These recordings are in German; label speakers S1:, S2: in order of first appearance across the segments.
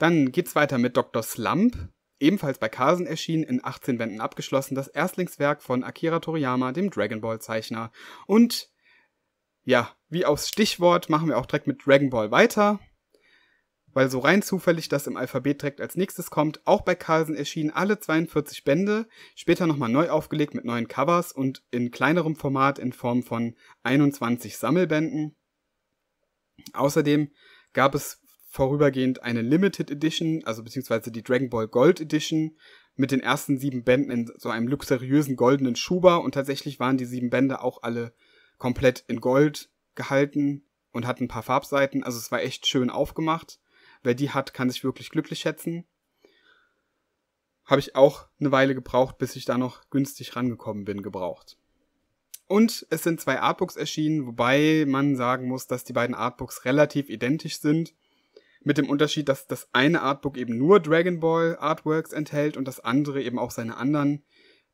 S1: Dann geht's weiter mit Dr. Slump, ebenfalls bei Carlsen erschienen, in 18 Bänden abgeschlossen, das Erstlingswerk von Akira Toriyama, dem Dragon Ball Zeichner. Und ja, wie aufs Stichwort machen wir auch direkt mit Dragon Ball weiter, weil so rein zufällig das im Alphabet direkt als nächstes kommt. Auch bei Carlsen erschienen alle 42 Bände, später nochmal neu aufgelegt mit neuen Covers und in kleinerem Format in Form von 21 Sammelbänden. Außerdem gab es vorübergehend eine Limited Edition, also beziehungsweise die Dragon Ball Gold Edition mit den ersten sieben Bänden in so einem luxuriösen goldenen Schuber und tatsächlich waren die sieben Bände auch alle komplett in Gold gehalten und hatten ein paar Farbseiten, also es war echt schön aufgemacht. Wer die hat, kann sich wirklich glücklich schätzen. Habe ich auch eine Weile gebraucht, bis ich da noch günstig rangekommen bin, gebraucht. Und es sind zwei Artbooks erschienen, wobei man sagen muss, dass die beiden Artbooks relativ identisch sind mit dem Unterschied, dass das eine Artbook eben nur Dragon Ball Artworks enthält und das andere eben auch seine anderen,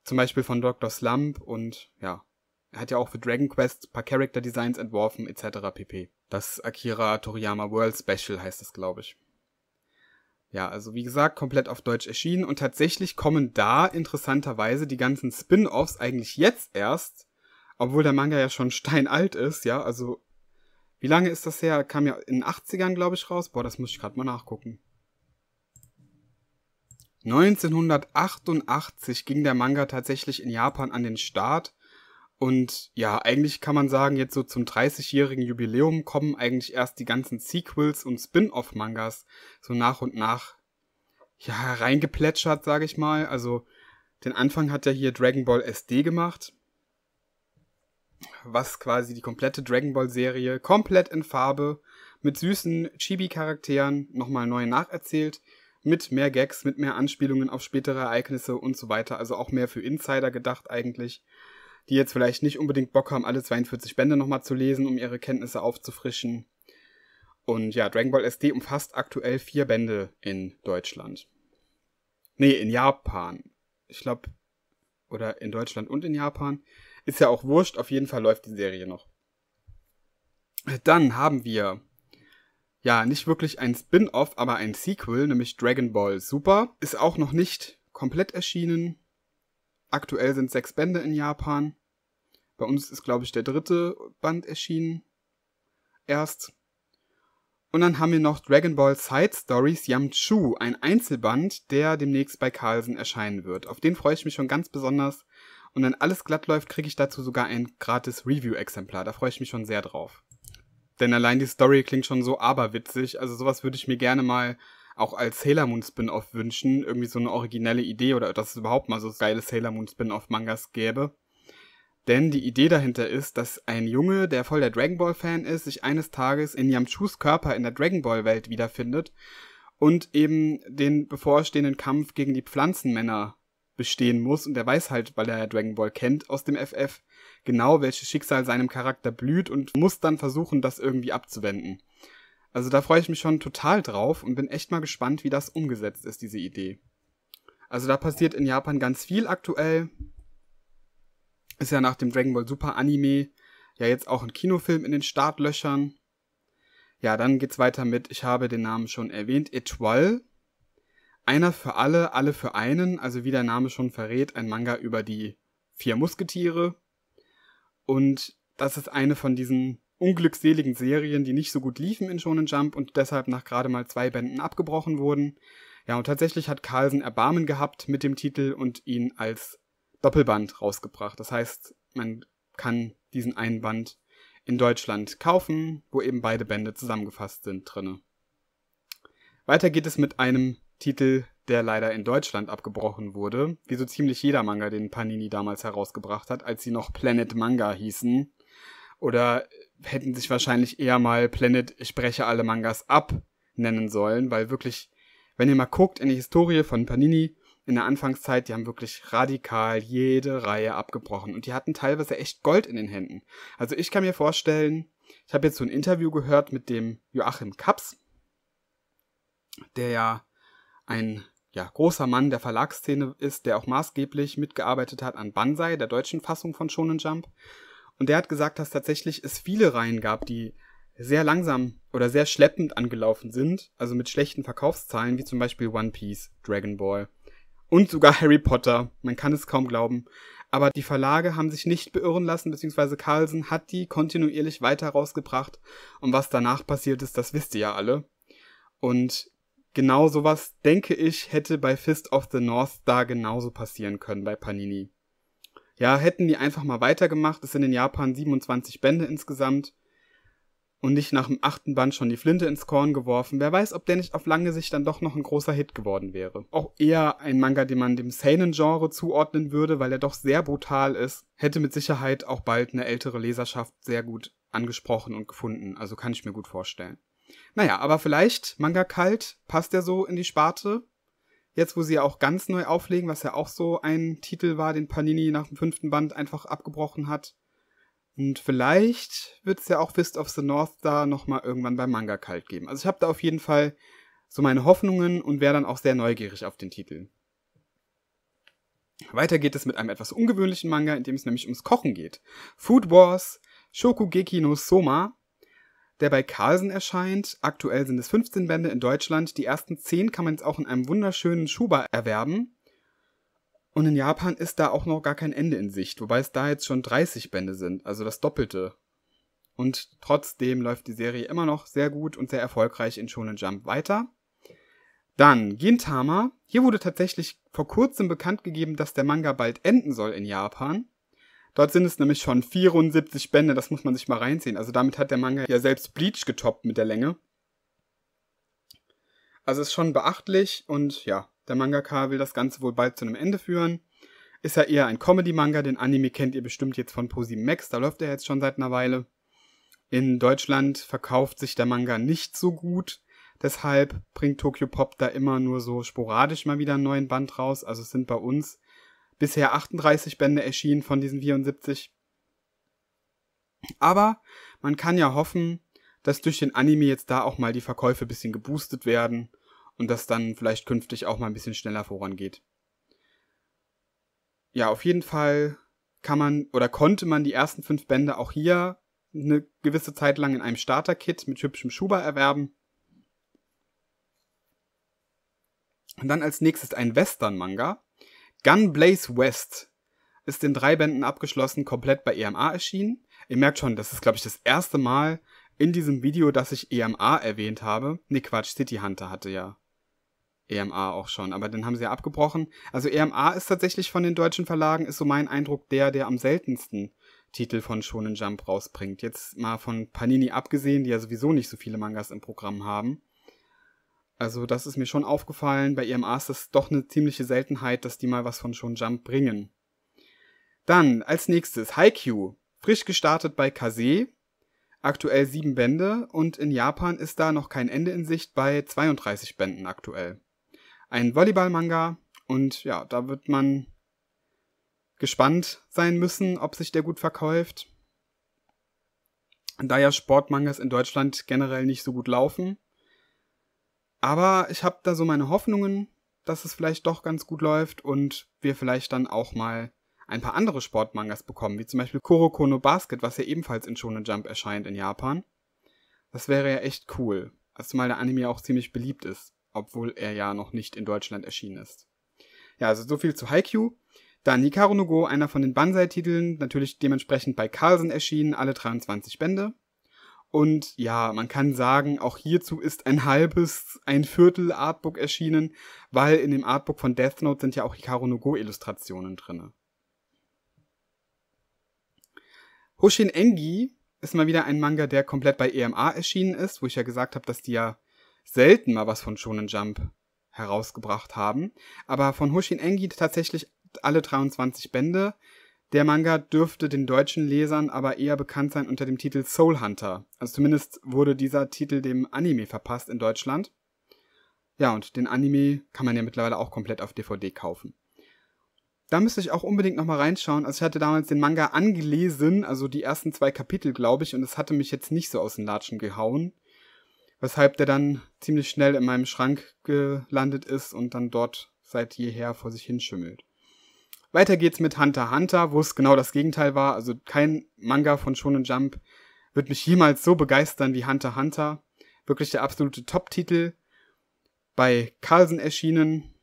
S1: zum Beispiel von Dr. Slump und ja, er hat ja auch für Dragon Quest ein paar Character Designs entworfen etc. pp. Das Akira Toriyama World Special heißt das, glaube ich. Ja, also wie gesagt, komplett auf Deutsch erschienen und tatsächlich kommen da interessanterweise die ganzen Spin-offs eigentlich jetzt erst, obwohl der Manga ja schon steinalt ist, ja, also wie lange ist das her? Kam ja in den 80ern, glaube ich, raus. Boah, das muss ich gerade mal nachgucken. 1988 ging der Manga tatsächlich in Japan an den Start. Und ja, eigentlich kann man sagen, jetzt so zum 30-jährigen Jubiläum kommen eigentlich erst die ganzen Sequels und Spin-off-Mangas so nach und nach ja, reingeplätschert, sage ich mal. Also den Anfang hat ja hier Dragon Ball SD gemacht was quasi die komplette Dragon Ball Serie komplett in Farbe mit süßen Chibi-Charakteren nochmal neu nacherzählt, mit mehr Gags, mit mehr Anspielungen auf spätere Ereignisse und so weiter, also auch mehr für Insider gedacht eigentlich, die jetzt vielleicht nicht unbedingt Bock haben, alle 42 Bände nochmal zu lesen, um ihre Kenntnisse aufzufrischen. Und ja, Dragon Ball SD umfasst aktuell vier Bände in Deutschland. Nee, in Japan. Ich glaube, oder in Deutschland und in Japan. Ist ja auch wurscht, auf jeden Fall läuft die Serie noch. Dann haben wir ja, nicht wirklich ein Spin-off, aber ein Sequel, nämlich Dragon Ball Super. Ist auch noch nicht komplett erschienen. Aktuell sind sechs Bände in Japan. Bei uns ist, glaube ich, der dritte Band erschienen. Erst. Und dann haben wir noch Dragon Ball Side Stories Yamchu, ein Einzelband, der demnächst bei Carlsen erscheinen wird. Auf den freue ich mich schon ganz besonders, und wenn alles glatt läuft, kriege ich dazu sogar ein gratis Review-Exemplar. Da freue ich mich schon sehr drauf. Denn allein die Story klingt schon so aberwitzig. Also sowas würde ich mir gerne mal auch als Sailor Moon Spin-off wünschen. Irgendwie so eine originelle Idee oder dass es überhaupt mal so geile Sailor Moon Spin-off-Mangas gäbe. Denn die Idee dahinter ist, dass ein Junge, der voll der Dragon Ball Fan ist, sich eines Tages in Yamchus Körper in der Dragon Ball Welt wiederfindet und eben den bevorstehenden Kampf gegen die Pflanzenmänner bestehen muss und er weiß halt, weil er Dragon Ball kennt aus dem FF, genau welches Schicksal seinem Charakter blüht und muss dann versuchen, das irgendwie abzuwenden. Also da freue ich mich schon total drauf und bin echt mal gespannt, wie das umgesetzt ist, diese Idee. Also da passiert in Japan ganz viel aktuell. Ist ja nach dem Dragon Ball Super Anime ja jetzt auch ein Kinofilm in den Startlöchern. Ja, dann geht's weiter mit, ich habe den Namen schon erwähnt, Etoile. Einer für alle, alle für einen, also wie der Name schon verrät, ein Manga über die vier Musketiere. Und das ist eine von diesen unglückseligen Serien, die nicht so gut liefen in Shonen Jump und deshalb nach gerade mal zwei Bänden abgebrochen wurden. Ja, und tatsächlich hat Carlsen Erbarmen gehabt mit dem Titel und ihn als Doppelband rausgebracht. Das heißt, man kann diesen einen Band in Deutschland kaufen, wo eben beide Bände zusammengefasst sind drinne. Weiter geht es mit einem Titel, der leider in Deutschland abgebrochen wurde, wie so ziemlich jeder Manga, den Panini damals herausgebracht hat, als sie noch Planet Manga hießen. Oder äh, hätten sich wahrscheinlich eher mal Planet Ich breche alle Mangas ab nennen sollen, weil wirklich, wenn ihr mal guckt in die Historie von Panini in der Anfangszeit, die haben wirklich radikal jede Reihe abgebrochen und die hatten teilweise echt Gold in den Händen. Also ich kann mir vorstellen, ich habe jetzt so ein Interview gehört mit dem Joachim Kaps, der ja ein ja, großer Mann der Verlagsszene ist, der auch maßgeblich mitgearbeitet hat an Banzai, der deutschen Fassung von Shonen Jump. Und der hat gesagt, dass tatsächlich es viele Reihen gab, die sehr langsam oder sehr schleppend angelaufen sind, also mit schlechten Verkaufszahlen, wie zum Beispiel One Piece, Dragon Ball und sogar Harry Potter. Man kann es kaum glauben. Aber die Verlage haben sich nicht beirren lassen, beziehungsweise Carlsen hat die kontinuierlich weiter rausgebracht. Und was danach passiert ist, das wisst ihr ja alle. Und genau sowas, denke ich, hätte bei Fist of the North da genauso passieren können bei Panini. Ja, hätten die einfach mal weitergemacht, es sind in Japan 27 Bände insgesamt und nicht nach dem achten Band schon die Flinte ins Korn geworfen, wer weiß, ob der nicht auf lange Sicht dann doch noch ein großer Hit geworden wäre. Auch eher ein Manga, den man dem Seinen-Genre zuordnen würde, weil er doch sehr brutal ist, hätte mit Sicherheit auch bald eine ältere Leserschaft sehr gut angesprochen und gefunden, also kann ich mir gut vorstellen. Naja, aber vielleicht, Manga Kalt, passt ja so in die Sparte. Jetzt, wo sie ja auch ganz neu auflegen, was ja auch so ein Titel war, den Panini nach dem fünften Band einfach abgebrochen hat. Und vielleicht wird es ja auch Fist of the North da nochmal irgendwann bei Manga Kalt geben. Also ich habe da auf jeden Fall so meine Hoffnungen und wäre dann auch sehr neugierig auf den Titel. Weiter geht es mit einem etwas ungewöhnlichen Manga, in dem es nämlich ums Kochen geht. Food Wars Shokugeki no Soma der bei Carlsen erscheint. Aktuell sind es 15 Bände in Deutschland. Die ersten 10 kann man jetzt auch in einem wunderschönen Schuber erwerben. Und in Japan ist da auch noch gar kein Ende in Sicht, wobei es da jetzt schon 30 Bände sind, also das Doppelte. Und trotzdem läuft die Serie immer noch sehr gut und sehr erfolgreich in Shonen Jump weiter. Dann Gintama. Hier wurde tatsächlich vor kurzem bekannt gegeben, dass der Manga bald enden soll in Japan. Dort sind es nämlich schon 74 Bände, das muss man sich mal reinziehen. Also damit hat der Manga ja selbst Bleach getoppt mit der Länge. Also ist schon beachtlich und ja, der Mangaka will das Ganze wohl bald zu einem Ende führen. Ist ja eher ein Comedy-Manga, den Anime kennt ihr bestimmt jetzt von Posi Max, da läuft er jetzt schon seit einer Weile. In Deutschland verkauft sich der Manga nicht so gut, deshalb bringt Tokyo Pop da immer nur so sporadisch mal wieder einen neuen Band raus. Also es sind bei uns bisher 38 Bände erschienen von diesen 74. Aber man kann ja hoffen, dass durch den Anime jetzt da auch mal die Verkäufe ein bisschen geboostet werden und das dann vielleicht künftig auch mal ein bisschen schneller vorangeht. Ja, auf jeden Fall kann man oder konnte man die ersten fünf Bände auch hier eine gewisse Zeit lang in einem Starter-Kit mit hübschem Schuber erwerben. Und dann als nächstes ein Western-Manga. Gun Blaze West ist in drei Bänden abgeschlossen, komplett bei EMA erschienen. Ihr merkt schon, das ist, glaube ich, das erste Mal in diesem Video, dass ich EMA erwähnt habe. Nee, Quatsch, City Hunter hatte ja EMA auch schon, aber den haben sie ja abgebrochen. Also EMA ist tatsächlich von den deutschen Verlagen, ist so mein Eindruck, der, der am seltensten Titel von Shonen Jump rausbringt. Jetzt mal von Panini abgesehen, die ja sowieso nicht so viele Mangas im Programm haben. Also das ist mir schon aufgefallen, bei EMAs ist das doch eine ziemliche Seltenheit, dass die mal was von Shonen Jump bringen. Dann als nächstes Haikyuu, frisch gestartet bei Kase, aktuell sieben Bände und in Japan ist da noch kein Ende in Sicht bei 32 Bänden aktuell. Ein Volleyball-Manga und ja, da wird man gespannt sein müssen, ob sich der gut verkauft. Da ja Sportmangas in Deutschland generell nicht so gut laufen, aber ich habe da so meine Hoffnungen, dass es vielleicht doch ganz gut läuft und wir vielleicht dann auch mal ein paar andere Sportmangas bekommen, wie zum Beispiel Kuroko no Basket, was ja ebenfalls in Shonen Jump erscheint in Japan. Das wäre ja echt cool, also zumal der Anime auch ziemlich beliebt ist, obwohl er ja noch nicht in Deutschland erschienen ist. Ja, also so viel zu Haikyuu. Dann Hikaru no Go, einer von den Banzai-Titeln, natürlich dementsprechend bei Carlsen erschienen, alle 23 Bände. Und ja, man kann sagen, auch hierzu ist ein halbes, ein Viertel Artbook erschienen, weil in dem Artbook von Death Note sind ja auch Hikaru no Go Illustrationen drin. Hoshin Engi ist mal wieder ein Manga, der komplett bei EMA erschienen ist, wo ich ja gesagt habe, dass die ja selten mal was von Shonen Jump herausgebracht haben. Aber von Hoshin Engi tatsächlich alle 23 Bände der Manga dürfte den deutschen Lesern aber eher bekannt sein unter dem Titel Soul Hunter. Also zumindest wurde dieser Titel dem Anime verpasst in Deutschland. Ja, und den Anime kann man ja mittlerweile auch komplett auf DVD kaufen. Da müsste ich auch unbedingt nochmal reinschauen. Also ich hatte damals den Manga angelesen, also die ersten zwei Kapitel, glaube ich, und es hatte mich jetzt nicht so aus den Latschen gehauen. Weshalb der dann ziemlich schnell in meinem Schrank gelandet ist und dann dort seit jeher vor sich hinschimmelt. Weiter geht's mit Hunter x Hunter, wo es genau das Gegenteil war. Also kein Manga von Shonen Jump wird mich jemals so begeistern wie Hunter x Hunter. Wirklich der absolute Top-Titel. Bei Carlsen erschienen.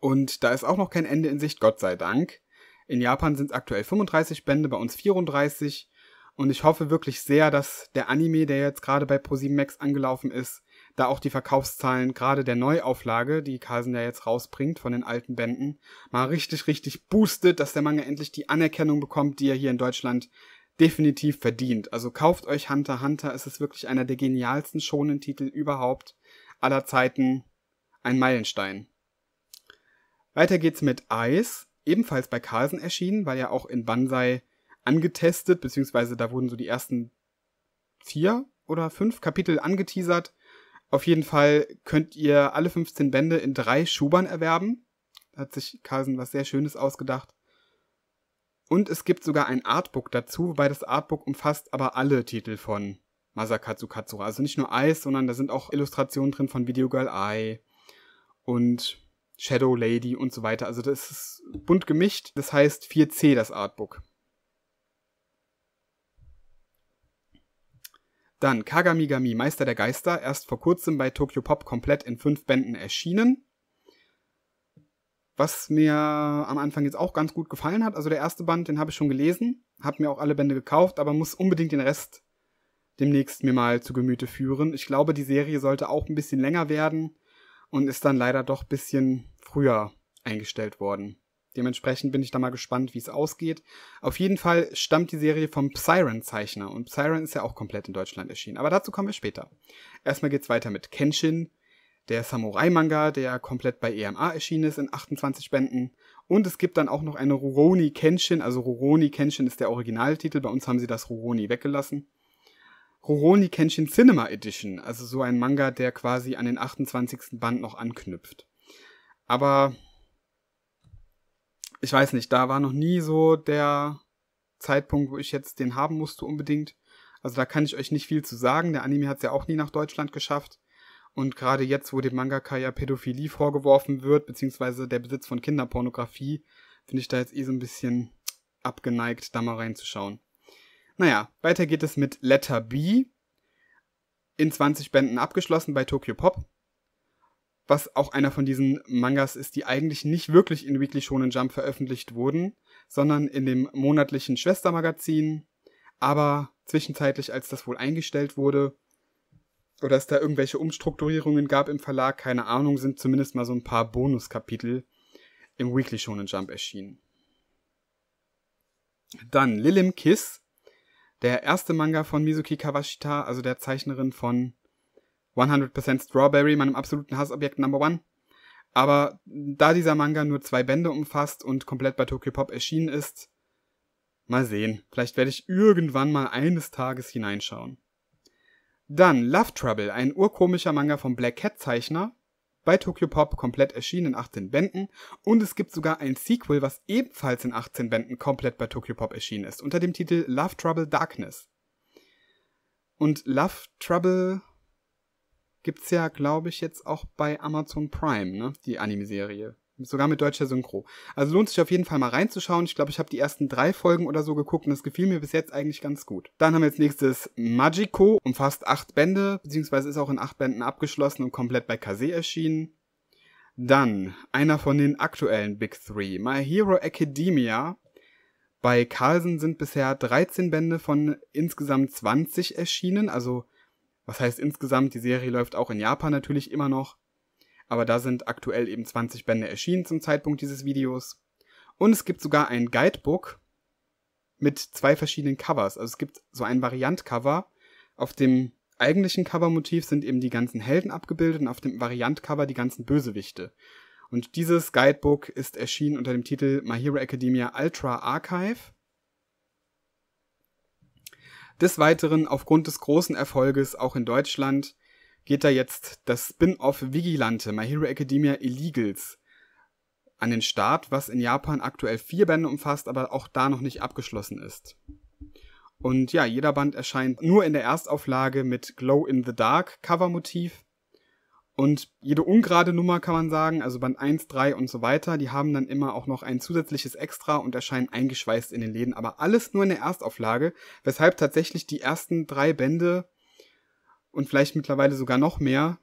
S1: Und da ist auch noch kein Ende in Sicht, Gott sei Dank. In Japan sind es aktuell 35 Bände, bei uns 34. Und ich hoffe wirklich sehr, dass der Anime, der jetzt gerade bei ProSieben Max angelaufen ist, da auch die Verkaufszahlen gerade der Neuauflage, die Carlsen ja jetzt rausbringt von den alten Bänden, mal richtig, richtig boostet, dass der Manga endlich die Anerkennung bekommt, die er hier in Deutschland definitiv verdient. Also kauft euch Hunter Hunter, es ist wirklich einer der genialsten schonen Titel überhaupt aller Zeiten. Ein Meilenstein. Weiter geht's mit Ice, ebenfalls bei Carlsen erschienen, weil ja auch in Banzai angetestet, beziehungsweise da wurden so die ersten vier oder fünf Kapitel angeteasert auf jeden Fall könnt ihr alle 15 Bände in drei Schubern erwerben. Da hat sich Carlsen was sehr Schönes ausgedacht. Und es gibt sogar ein Artbook dazu, wobei das Artbook umfasst aber alle Titel von Masakatsu Katsura. Also nicht nur Eis, sondern da sind auch Illustrationen drin von Video Girl Eye und Shadow Lady und so weiter. Also das ist bunt gemischt. Das heißt 4C das Artbook. Dann Kagamigami, Meister der Geister, erst vor kurzem bei Tokyo Pop komplett in fünf Bänden erschienen. Was mir am Anfang jetzt auch ganz gut gefallen hat, also der erste Band, den habe ich schon gelesen, habe mir auch alle Bände gekauft, aber muss unbedingt den Rest demnächst mir mal zu Gemüte führen. Ich glaube, die Serie sollte auch ein bisschen länger werden und ist dann leider doch ein bisschen früher eingestellt worden. Dementsprechend bin ich da mal gespannt, wie es ausgeht. Auf jeden Fall stammt die Serie vom Psyren-Zeichner und Psyren ist ja auch komplett in Deutschland erschienen. Aber dazu kommen wir später. Erstmal geht's weiter mit Kenshin, der Samurai-Manga, der komplett bei EMA erschienen ist in 28 Bänden. Und es gibt dann auch noch eine Ruroni Kenshin, also Ruroni Kenshin ist der Originaltitel, bei uns haben sie das Ruroni weggelassen. Ruroni Kenshin Cinema Edition, also so ein Manga, der quasi an den 28. Band noch anknüpft. Aber ich weiß nicht, da war noch nie so der Zeitpunkt, wo ich jetzt den haben musste unbedingt. Also da kann ich euch nicht viel zu sagen. Der Anime hat es ja auch nie nach Deutschland geschafft. Und gerade jetzt, wo dem Mangaka ja Pädophilie vorgeworfen wird, beziehungsweise der Besitz von Kinderpornografie, bin ich da jetzt eh so ein bisschen abgeneigt, da mal reinzuschauen. Naja, weiter geht es mit Letter B. In 20 Bänden abgeschlossen bei Tokyo Pop was auch einer von diesen Mangas ist, die eigentlich nicht wirklich in Weekly Shonen Jump veröffentlicht wurden, sondern in dem monatlichen Schwestermagazin, aber zwischenzeitlich, als das wohl eingestellt wurde, oder es da irgendwelche Umstrukturierungen gab im Verlag, keine Ahnung, sind zumindest mal so ein paar Bonuskapitel im Weekly Shonen Jump erschienen. Dann Lilim Kiss, der erste Manga von Mizuki Kawashita, also der Zeichnerin von 100% Strawberry, meinem absoluten Hassobjekt Number One. Aber da dieser Manga nur zwei Bände umfasst und komplett bei Tokyo Pop erschienen ist, mal sehen. Vielleicht werde ich irgendwann mal eines Tages hineinschauen. Dann Love Trouble, ein urkomischer Manga vom Black Cat Zeichner, bei Tokyo Pop komplett erschienen in 18 Bänden und es gibt sogar ein Sequel, was ebenfalls in 18 Bänden komplett bei Tokyo Pop erschienen ist, unter dem Titel Love Trouble Darkness. Und Love Trouble gibt's ja, glaube ich, jetzt auch bei Amazon Prime, ne? Die Anime-Serie. Sogar mit deutscher Synchro. Also lohnt sich auf jeden Fall mal reinzuschauen. Ich glaube, ich habe die ersten drei Folgen oder so geguckt und das gefiel mir bis jetzt eigentlich ganz gut. Dann haben wir als nächstes Magico, umfasst acht Bände, beziehungsweise ist auch in acht Bänden abgeschlossen und komplett bei Kase erschienen. Dann einer von den aktuellen Big Three, My Hero Academia. Bei Carlsen sind bisher 13 Bände von insgesamt 20 erschienen, also was heißt insgesamt, die Serie läuft auch in Japan natürlich immer noch, aber da sind aktuell eben 20 Bände erschienen zum Zeitpunkt dieses Videos. Und es gibt sogar ein Guidebook mit zwei verschiedenen Covers. Also es gibt so ein Variant-Cover. Auf dem eigentlichen Covermotiv sind eben die ganzen Helden abgebildet und auf dem Variant-Cover die ganzen Bösewichte. Und dieses Guidebook ist erschienen unter dem Titel My Hero Academia Ultra Archive des Weiteren, aufgrund des großen Erfolges auch in Deutschland, geht da jetzt das Spin-off Vigilante My Hero Academia Illegals an den Start, was in Japan aktuell vier Bände umfasst, aber auch da noch nicht abgeschlossen ist. Und ja, jeder Band erscheint nur in der Erstauflage mit Glow in the Dark Covermotiv und jede ungerade Nummer kann man sagen, also Band 1, 3 und so weiter, die haben dann immer auch noch ein zusätzliches Extra und erscheinen eingeschweißt in den Läden, aber alles nur in der Erstauflage, weshalb tatsächlich die ersten drei Bände und vielleicht mittlerweile sogar noch mehr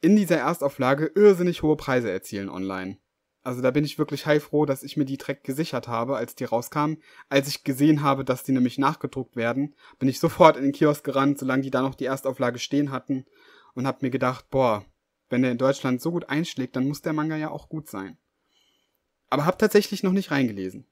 S1: in dieser Erstauflage irrsinnig hohe Preise erzielen online. Also da bin ich wirklich heilfroh, dass ich mir die Dreck gesichert habe, als die rauskamen. Als ich gesehen habe, dass die nämlich nachgedruckt werden, bin ich sofort in den Kiosk gerannt, solange die da noch die Erstauflage stehen hatten und habe mir gedacht, boah, wenn der in Deutschland so gut einschlägt, dann muss der Manga ja auch gut sein. Aber habe tatsächlich noch nicht reingelesen.